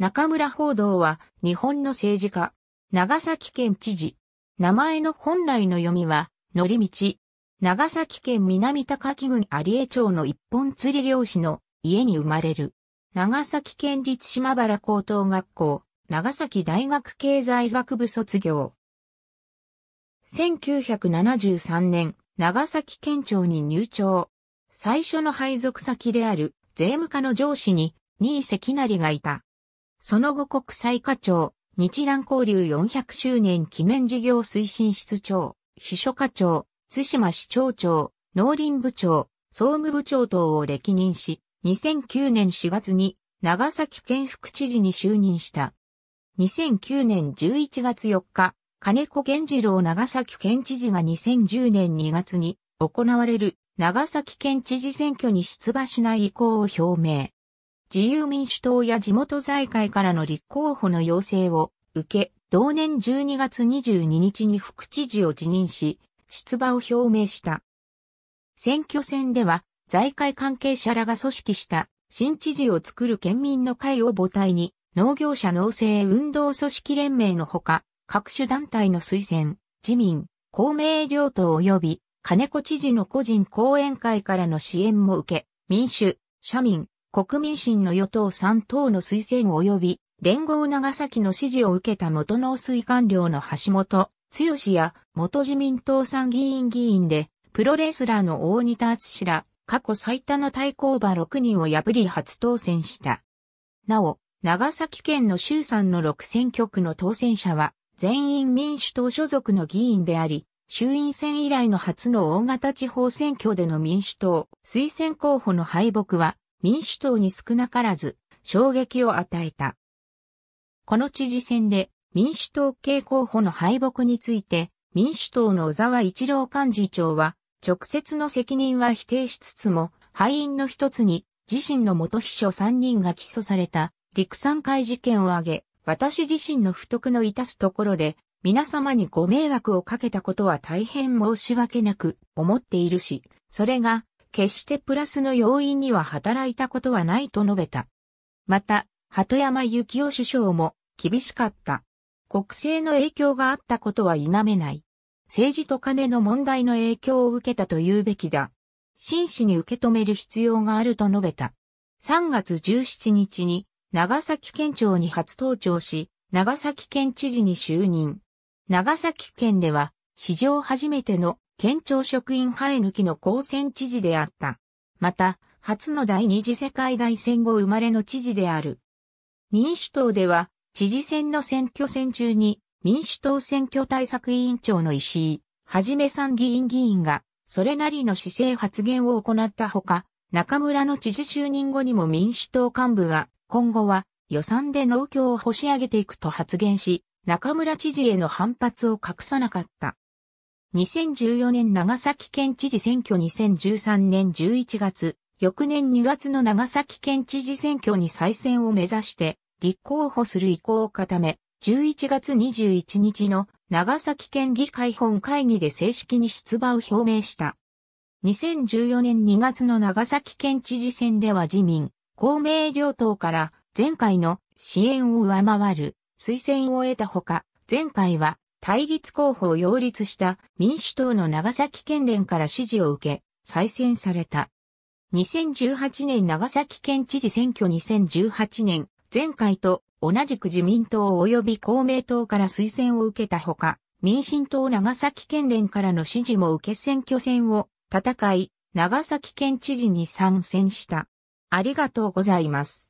中村報道は日本の政治家、長崎県知事。名前の本来の読みは、乗り道。長崎県南高木郡有江町の一本釣り漁師の家に生まれる。長崎県立島原高等学校、長崎大学経済学部卒業。1973年、長崎県庁に入庁。最初の配属先である税務課の上司に、新関成がいた。その後国際課長、日蘭交流400周年記念事業推進室長、秘書課長、津島市長長、農林部長、総務部長等を歴任し、2009年4月に長崎県副知事に就任した。2009年11月4日、金子源次郎長崎県知事が2010年2月に行われる長崎県知事選挙に出馬しない意向を表明。自由民主党や地元財界からの立候補の要請を受け、同年12月22日に副知事を辞任し、出馬を表明した。選挙戦では、財界関係者らが組織した新知事を作る県民の会を母体に、農業者農政運動組織連盟のほか、各種団体の推薦、自民、公明両党及び金子知事の個人講演会からの支援も受け、民主、社民、国民審の与党3党の推薦及び、連合長崎の支持を受けた元農水官僚の橋本、剛や元自民党参議院議員で、プロレスラーの大仁田厚氏ら、過去最多の対抗馬6人を破り初当選した。なお、長崎県の衆参の6選挙区の当選者は、全員民主党所属の議員であり、衆院選以来の初の大型地方選挙での民主党推薦候補の敗北は、民主党に少なからず衝撃を与えた。この知事選で民主党系候補の敗北について民主党の小沢一郎幹事長は直接の責任は否定しつつも敗因の一つに自身の元秘書3人が起訴された陸産会事件を挙げ、私自身の不徳の致すところで皆様にご迷惑をかけたことは大変申し訳なく思っているし、それが決してプラスの要因には働いたことはないと述べた。また、鳩山幸夫首相も厳しかった。国政の影響があったことは否めない。政治と金の問題の影響を受けたと言うべきだ。真摯に受け止める必要があると述べた。3月17日に長崎県庁に初登庁し、長崎県知事に就任。長崎県では史上初めての県庁職員生え抜きの高専知事であった。また、初の第二次世界大戦後生まれの知事である。民主党では、知事選の選挙戦中に、民主党選挙対策委員長の石井、はじめん議員議員が、それなりの姿勢発言を行ったほか、中村の知事就任後にも民主党幹部が、今後は予算で農協を干し上げていくと発言し、中村知事への反発を隠さなかった。2014年長崎県知事選挙2013年11月、翌年2月の長崎県知事選挙に再選を目指して立候補する意向を固め、11月21日の長崎県議会本会議で正式に出馬を表明した。2014年2月の長崎県知事選では自民、公明両党から前回の支援を上回る推薦を得たほか、前回は対立候補を擁立した民主党の長崎県連から支持を受け、再選された。2018年長崎県知事選挙2018年、前回と同じく自民党及び公明党から推薦を受けたほか、民進党長崎県連からの支持も受け選挙戦を戦い、長崎県知事に参戦した。ありがとうございます。